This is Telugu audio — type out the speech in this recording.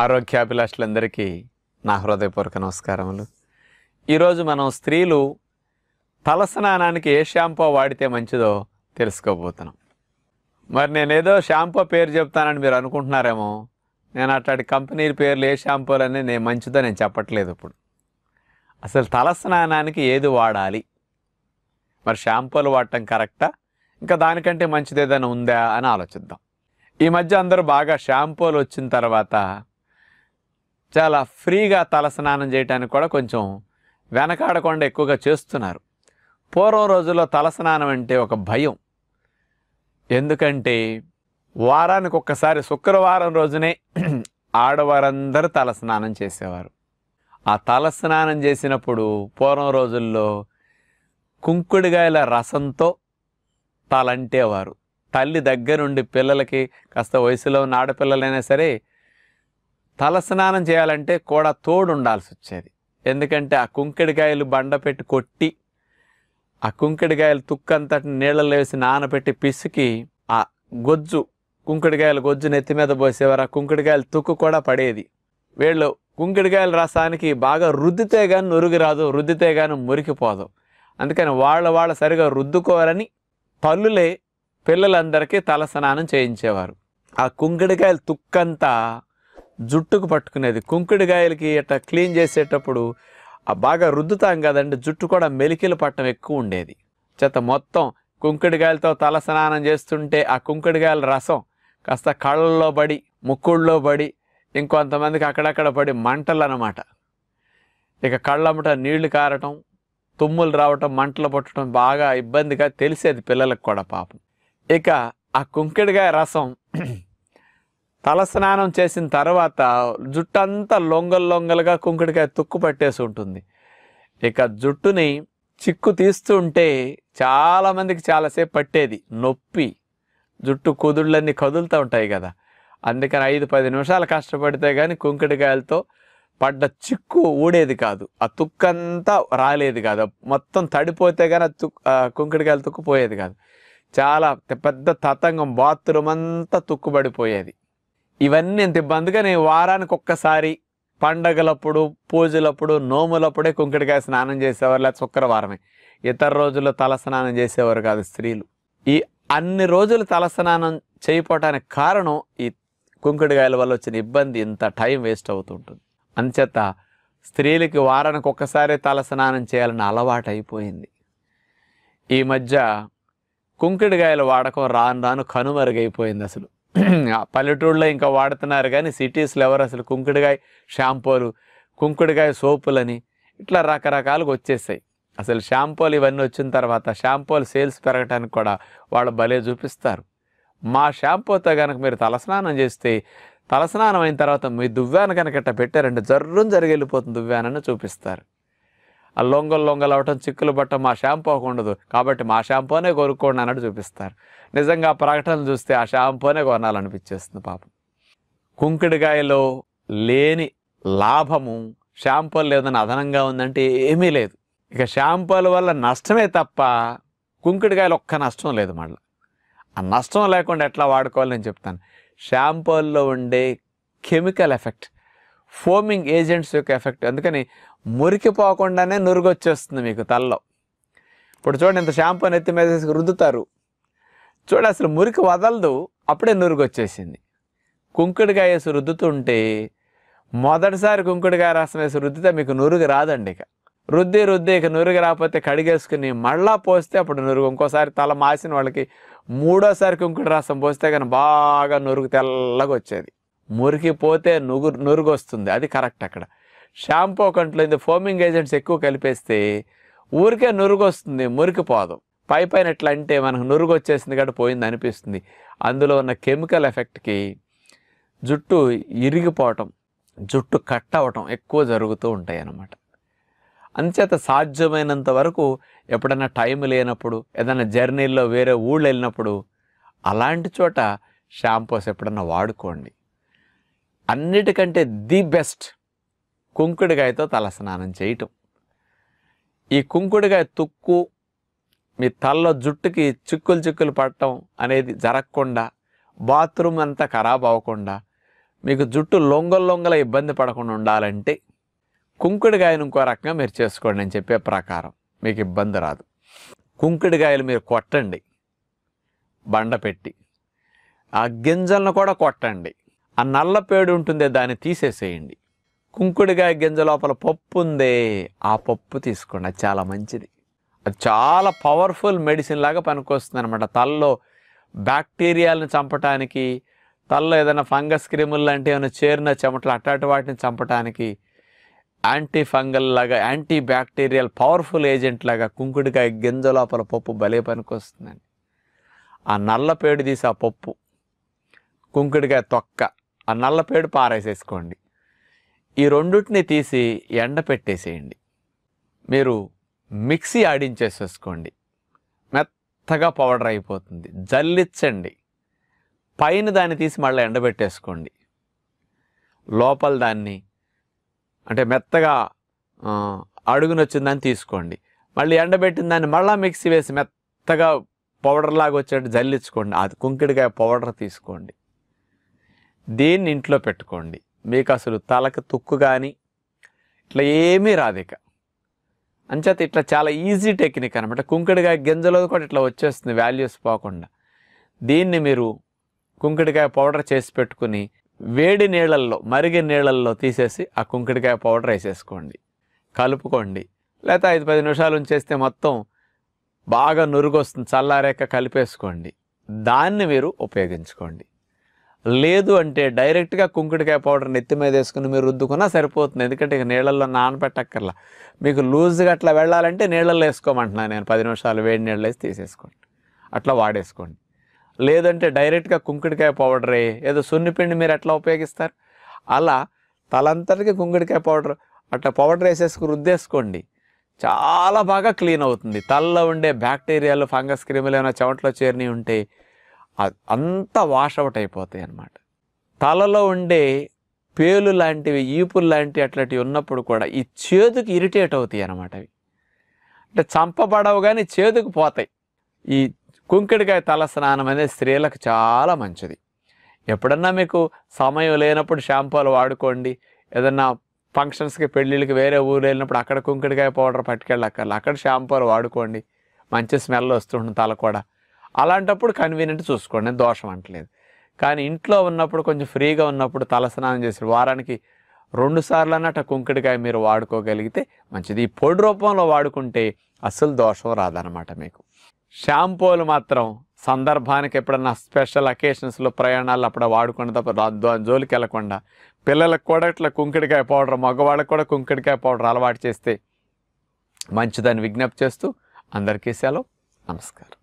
ఆరోగ్యాభిలాషులందరికీ నా హృదయపూర్వక నమస్కారములు ఈరోజు మనం స్త్రీలు తలస్నానానికి ఏ షాంపూ వాడితే మంచిదో తెలుసుకోబోతున్నాం మరి నేనేదో షాంపూ పేరు చెప్తానని మీరు అనుకుంటున్నారేమో నేను అట్లాంటి కంపెనీ పేర్లు ఏ అనేది నేను మంచిదో నేను చెప్పట్లేదు ఇప్పుడు అసలు తలస్నానానికి ఏది వాడాలి మరి షాంపూలు వాడటం కరెక్టా ఇంకా దానికంటే మంచిది ఏదైనా ఉందా అని ఆలోచిద్దాం ఈ మధ్య అందరూ బాగా షాంపూలు వచ్చిన తర్వాత చాలా ఫ్రీగా తలస్నానం చేయడానికి కూడా కొంచెం వెనకాడకుండా ఎక్కువగా చేస్తున్నారు పూర్వం రోజుల్లో తలస్నానం అంటే ఒక భయం ఎందుకంటే వారానికి ఒక్కసారి శుక్రవారం రోజునే ఆడవారందరూ తలస్నానం చేసేవారు ఆ తలస్నానం చేసినప్పుడు పూర్వం రోజుల్లో కుంకుడుగాయల రసంతో తలంటేవారు తల్లి దగ్గరుండి పిల్లలకి కాస్త వయసులో ఉన్న ఆడపిల్లలైనా సరే తలస్నానం చేయాలంటే కూడా తోడు ఉండాల్సి వచ్చేది ఎందుకంటే ఆ కుంకెడికాయలు బండ పెట్టి కొట్టి ఆ కుంకెడికాయలు తుక్కంతటి నీళ్ళలో వేసి నానబెట్టి పిసికి ఆ గొజ్జు కుంకుడికాయల గొజ్జు నెత్తి మీద పోసేవారు ఆ కుంకుడికాయల తుక్కు కూడా పడేది వీళ్ళు కుంకుడికాయల రసానికి బాగా రుద్దితే కానీ నురుగు రాదు రుద్దితే కానీ మురికిపోదు అందుకని వాళ్ళ వాళ్ళు సరిగా రుద్దుకోవాలని తల్లులే పిల్లలందరికీ తలస్నానం చేయించేవారు ఆ కుంకుడికాయల తుక్కంతా జుట్టుకు పట్టుకునేది కుంకుడుగాయలకి ఇట్లా క్లీన్ చేసేటప్పుడు బాగా రుద్దుతాం కదండి జుట్టు కూడా మెలికలు పట్టడం ఎక్కువ ఉండేది చేత మొత్తం కుంకుడుగాయలతో తల స్నానం చేస్తుంటే ఆ కుంకుడుగాయల రసం కాస్త కళ్ళల్లో పడి ముక్కుళ్ళలో పడి ఇంకొంతమందికి అక్కడక్కడ పడి మంటలు అనమాట ఇక కళ్ళమ్మట నీళ్లు కారటం తుమ్ములు రావటం మంటలు పట్టడం బాగా ఇబ్బందిగా తెలిసేది పిల్లలకు కూడా పాపం ఇక ఆ కుంకుడుగాయ రసం తలస్నానం చేసిన తర్వాత జుట్టంతా లొంగలు లొంగలుగా కుంకుడికాయ తుక్కు పట్టేసి ఉంటుంది ఇక జుట్టుని చిక్కు తీస్తుంటే చాలామందికి చాలాసేపు పట్టేది నొప్పి జుట్టు కుదుళ్ళన్నీ కదులుతూ ఉంటాయి కదా అందుకని ఐదు పది నిమిషాలు కష్టపడితే కానీ కుంకుడికాయలతో పడ్డ చిక్కు ఊడేది కాదు ఆ తుక్కంతా రాలేదు కాదు మొత్తం తడిపోతే కానీ ఆ తుక్ కుంకుడికాయలు తుక్కు పోయేది కాదు చాలా పెద్ద తతంగం బాత్రూమ్ అంతా తుక్కుబడిపోయేది ఇవన్నీ ఎంత ఇబ్బందిగా నేను వారానికి ఒక్కసారి పండగలప్పుడు పూజలప్పుడు నోములప్పుడే కుంకుడికాయ స్నానం చేసేవారు లేదా శుక్రవారమే ఇతర రోజుల్లో తల స్నానం చేసేవారు కాదు స్త్రీలు ఈ అన్ని రోజులు తల స్నానం చేయపోవటానికి కారణం ఈ కుంకుడుగాయల వల్ల వచ్చిన ఇబ్బంది ఇంత టైం వేస్ట్ అవుతుంటుంది అంచేత స్త్రీలకి వారానికి ఒక్కసారి తల స్నానం చేయాలని అలవాటు అయిపోయింది ఈ మధ్య కుంకుడుగాయలు వాడకం రాను రాను కనుమరుగైపోయింది అసలు పల్లెటూళ్ళలో ఇంకా వాడుతున్నారు కానీ సిటీస్లో ఎవరు అసలు కుంకుడుగాయ షాంపూలు కుంకుడుగాయ సోపులని ఇట్లా రకరకాలుగా వచ్చేసాయి అసలు షాంపూలు ఇవన్నీ వచ్చిన తర్వాత షాంపూలు సేల్స్ పెరగడానికి కూడా వాళ్ళు భలే చూపిస్తారు మా షాంపూతో కనుక మీరు తలస్నానం చేస్తే తలస్నానం అయిన తర్వాత మీ దువ్వాన కనుక ఇట్లా పెట్టారంటే జర్రం జరిగి వెళ్ళిపోతుంది దువ్వానని చూపిస్తారు ఆ లొంగలు లొంగలు అవటం చిక్కులు బట్టం మా షాంపూ ఉండదు కాబట్టి మా షాంపూనే కొనుక్కోండి అన్నట్టు చూపిస్తారు నిజంగా ప్రకటనలు చూస్తే ఆ షాంపూనే కొనాలనిపించేస్తుంది పాపం కుంకుడికాయలో లేని లాభము షాంపూలు లేదని అదనంగా ఉందంటే ఏమీ లేదు ఇక షాంపూల వల్ల నష్టమే తప్ప కుంకుడికాయలు ఒక్క నష్టం లేదు మళ్ళీ ఆ నష్టం లేకుండా ఎట్లా వాడుకోవాలని చెప్తాను షాంపూల్లో ఉండే కెమికల్ ఎఫెక్ట్ ఫోమింగ్ ఏజెంట్స్ యొక్క ఎఫెక్ట్ అందుకని మురికిపోకుండానే నురుగొచ్చేస్తుంది మీకు తలలో ఇప్పుడు చూడండి ఇంత షాంపూ నెత్తి మీద రుద్దుతారు చూడ అసలు మురికి వదలదు అప్పుడే నురుగొచ్చేసింది కుంకుడుగా వేసి రుద్దుతుంటే మొదటిసారి కుంకుడుకాయ రసం వేసి రుద్దితే మీకు నురుగు రాదండి ఇక రుద్ది రుద్ది ఇక నురుగు రాకపోతే కడిగేసుకుని మళ్ళా పోస్తే అప్పుడు నురుగు ఇంకోసారి తల మాసిన వాళ్ళకి మూడోసారి కుంకుడు రసం పోస్తే కానీ బాగా నురుగు తెల్లగా వచ్చేది మురికిపోతే నుగురు నురుగొస్తుంది అది కరెక్ట్ అక్కడ షాంపూ కంట్లో ఇంత ఫోమింగ్ ఏజెంట్స్ ఎక్కువ కలిపేస్తే ఊరికే నురుగొస్తుంది మురికిపోదు పై పైన ఎట్లా అంటే మనకు నురుగు వచ్చేసింది కాబట్టి పోయింది అనిపిస్తుంది అందులో ఉన్న కెమికల్ ఎఫెక్ట్కి జుట్టు ఇరిగిపోవటం జుట్టు కట్ అవ్వటం ఎక్కువ జరుగుతూ ఉంటాయి అన్నమాట అంచేత సాధ్యమైనంత వరకు ఎప్పుడైనా టైం లేనప్పుడు ఏదైనా జర్నీల్లో వేరే ఊళ్ళు వెళ్ళినప్పుడు అలాంటి చోట షాంపూస్ ఎప్పుడన్నా వాడుకోండి అన్నిటికంటే ది బెస్ట్ కుంకుడుగాయతో తలస్నానం చేయటం ఈ కుంకుడుగాయ తుక్కు మీ తల్ల జుట్టుకి చిక్కులు చిక్కులు పడటం అనేది జరగకుండా బాత్రూమ్ అంతా ఖరాబ్ అవ్వకుండా మీకు జుట్టు లొంగల లొంగల ఇబ్బంది పడకుండా ఉండాలంటే కుంకుడుగాయను ఇంకో రకంగా మీరు చేసుకోండి నేను చెప్పే ప్రకారం మీకు ఇబ్బంది రాదు కుంకుడుగాయలు మీరు కొట్టండి బండ పెట్టి ఆ గింజలను కూడా కొట్టండి ఆ నల్ల పేడు ఉంటుందే దాన్ని తీసేసేయండి కుంకుడికాయ గింజ లోపల పప్పు ఉందే ఆ పప్పు తీసుకోండి అది చాలా మంచిది అది చాలా పవర్ఫుల్ మెడిసిన్ లాగా పనికొస్తుంది అనమాట తలలో బ్యాక్టీరియాలను చంపటానికి తలలో ఏదైనా ఫంగస్ క్రిములు లాంటి ఏమైనా చేరిన చెమటలు అట్టాటి వాటిని చంపటానికి యాంటీ ఫంగల్ లాగా యాంటీ బ్యాక్టీరియల్ పవర్ఫుల్ ఏజెంట్ లాగా కుంకుడికాయ గింజ లోపల పప్పు భలే పనికొస్తుందండి ఆ నల్ల పేడు తీసి ఆ పప్పు కుంకుడికాయ తొక్క ఆ నల్లపేడు పారేసేసుకోండి ఈ రెండింటిని తీసి ఎండ పెట్టేసేయండి మీరు మిక్సీ ఆడించేసేసుకోండి మెత్తగా పౌడర్ అయిపోతుంది జల్లించండి పైన దాన్ని తీసి మళ్ళీ ఎండబెట్టేసుకోండి లోపల దాన్ని అంటే మెత్తగా అడుగునొచ్చిందని దాన్ని తీసుకోండి మళ్ళీ ఎండబెట్టిన దాన్ని మళ్ళీ మిక్సీ వేసి మెత్తగా పౌడర్ లాగా జల్లించుకోండి అది కుంకిడికాయ పౌడర్ తీసుకోండి దీన్ని ఇంట్లో పెట్టుకోండి మీకు అసలు తలకు తుక్కు కానీ ఇట్లా ఏమీ రాదిక అంచేత ఇట్లా చాలా ఈజీ టెక్నిక్ అనమాట కుంకుడికాయ గింజలో కూడా ఇట్లా వచ్చేస్తుంది వాల్యూస్ పోకుండా దీన్ని మీరు కుంకుడికాయ పౌడర్ చేసి పెట్టుకుని వేడి నీళ్ళల్లో మరిగే నీళ్ళల్లో తీసేసి ఆ కుంకుడికాయ పౌడర్ వేసేసుకోండి కలుపుకోండి లేకపోతే ఐదు పది నిమిషాలు ఉంచేస్తే మొత్తం బాగా నురుగు వస్తుంది చల్లారేక కలిపేసుకోండి దాన్ని మీరు ఉపయోగించుకోండి లేదు అంటే డైరెక్ట్గా కుంకుడికాయ పౌడర్ నెత్తి మీద వేసుకుని మీరు రుద్దుకున్నా సరిపోతుంది ఎందుకంటే ఇక నీళ్ళల్లో నానబెట్టక్కర్లా మీకు లూజ్గా అట్లా వెళ్ళాలంటే నీళ్ళల్లో వేసుకోమంటున్నాను నేను పది నిమిషాలు వేడి నీళ్ళు వేసి తీసేసుకోండి అట్లా వాడేసుకోండి లేదంటే డైరెక్ట్గా కుంకుడికాయ పౌడరే ఏదో సున్నిపిండి మీరు ఎట్లా ఉపయోగిస్తారు అలా తలంతటికి కుంకుడికాయ పౌడర్ అట్లా పౌడర్ వేసేసుకుని రుద్దేసుకోండి చాలా బాగా క్లీన్ అవుతుంది తలలో ఉండే బ్యాక్టీరియాలు ఫంగస్ క్రిములు ఏమైనా చెమట్లో చేరినవి ఉంటే అంతా వాషౌట్ అయిపోతాయి అన్నమాట తలలో ఉండే పేలు లాంటివి ఈపులు లాంటివి అట్లాంటివి ఉన్నప్పుడు కూడా ఈ చేదుకు ఇరిటేట్ అవుతాయి అన్నమాట అవి అంటే చంపబడవు కానీ చేదుకు పోతాయి ఈ కుంకిడికాయ తల స్నానం అనేది స్త్రీలకు చాలా మంచిది ఎప్పుడన్నా మీకు సమయం లేనప్పుడు షాంపూలు వాడుకోండి ఏదన్నా ఫంక్షన్స్కి పెళ్ళిళ్ళకి వేరే ఊరు వెళ్ళినప్పుడు అక్కడ కుంకిడికాయ పౌడర్ పట్టుకెళ్ళక్కర్లేదు అక్కడ షాంపూలు వాడుకోండి మంచి స్మెల్ వస్తుంటుంది తల కూడా అలాంటప్పుడు కన్వీనియంట్ చూసుకోండి నేను దోషం అంటలేదు కానీ ఇంట్లో ఉన్నప్పుడు కొంచెం ఫ్రీగా ఉన్నప్పుడు తలస్నానం చేసి వారానికి రెండు సార్లు అన్నట్టు కుంకుడికాయ మీరు వాడుకోగలిగితే మంచిది ఈ పొడి రూపంలో వాడుకుంటే అసలు దోషం రాదనమాట మీకు షాంపూలు మాత్రం సందర్భానికి ఎప్పుడన్నా స్పెషల్ అకేషన్స్లో ప్రయాణాలు అప్పుడు వాడుకున్న తప్ప జోలికి వెళ్లకుండా పిల్లలకు కూడా ఇట్లా కుంకుడికాయ పౌడర్ మగవాళ్ళకు కూడా కుంకుడికాయ పౌడర్ అలవాటు చేస్తే మంచిదని విజ్ఞప్తి చేస్తూ అందరికీ సెలవు నమస్కారం